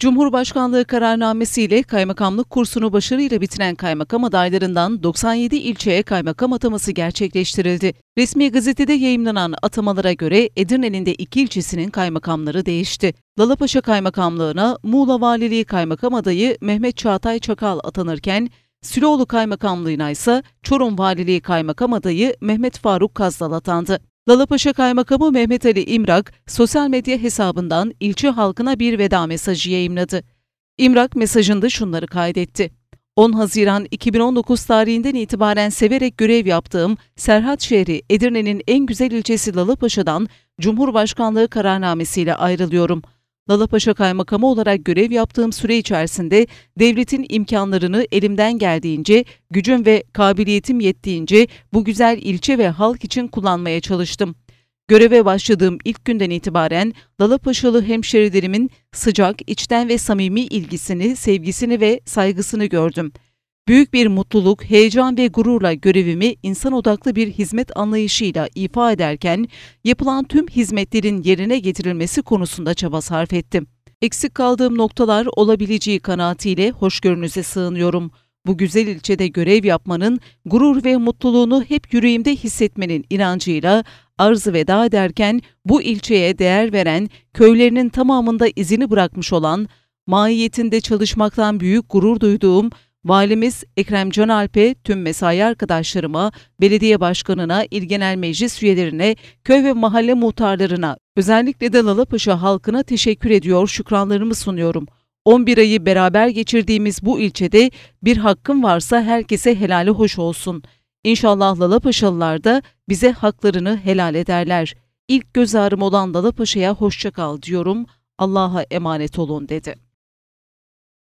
Cumhurbaşkanlığı kararnamesiyle kaymakamlık kursunu başarıyla bitiren kaymakam adaylarından 97 ilçeye kaymakam ataması gerçekleştirildi. Resmi gazetede yayımlanan atamalara göre Edirne'nin de iki ilçesinin kaymakamları değişti. Lalapaşa Kaymakamlığı'na Muğla Valiliği Kaymakam adayı Mehmet Çağatay Çakal atanırken, Süloğlu Kaymakamlığı'na ise Çorum Valiliği Kaymakam adayı Mehmet Faruk Kazdal atandı. Lalapaşa Kaymakamı Mehmet Ali İmrak, sosyal medya hesabından ilçe halkına bir veda mesajı yayımladı. İmrak mesajında şunları kaydetti. 10 Haziran 2019 tarihinden itibaren severek görev yaptığım Serhat şehri Edirne'nin en güzel ilçesi Lalapaşa'dan Cumhurbaşkanlığı kararnamesiyle ayrılıyorum.'' Nalapaşa Kaymakamı olarak görev yaptığım süre içerisinde devletin imkanlarını elimden geldiğince, gücüm ve kabiliyetim yettiğince bu güzel ilçe ve halk için kullanmaya çalıştım. Göreve başladığım ilk günden itibaren Lalapaşalı hemşerilerimin sıcak, içten ve samimi ilgisini, sevgisini ve saygısını gördüm.'' Büyük bir mutluluk, heyecan ve gururla görevimi insan odaklı bir hizmet anlayışıyla ifa ederken yapılan tüm hizmetlerin yerine getirilmesi konusunda çaba sarf ettim. Eksik kaldığım noktalar olabileceği kanaatiyle hoşgörünüze sığınıyorum. Bu güzel ilçede görev yapmanın, gurur ve mutluluğunu hep yüreğimde hissetmenin inancıyla arzı veda ederken bu ilçeye değer veren, köylerinin tamamında izini bırakmış olan, mahiyetinde çalışmaktan büyük gurur duyduğum Valimiz Ekrem Canalpe tüm mesai arkadaşlarıma, belediye başkanına, il genel meclis üyelerine, köy ve mahalle muhtarlarına, özellikle de Lalapaşa halkına teşekkür ediyor, şükranlarımı sunuyorum. 11 ayı beraber geçirdiğimiz bu ilçede bir hakkım varsa herkese helali hoş olsun. İnşallah Lalapaşalılar da bize haklarını helal ederler. İlk göz ağrım olan Lalapaşa'ya hoşça kal diyorum. Allah'a emanet olun dedi.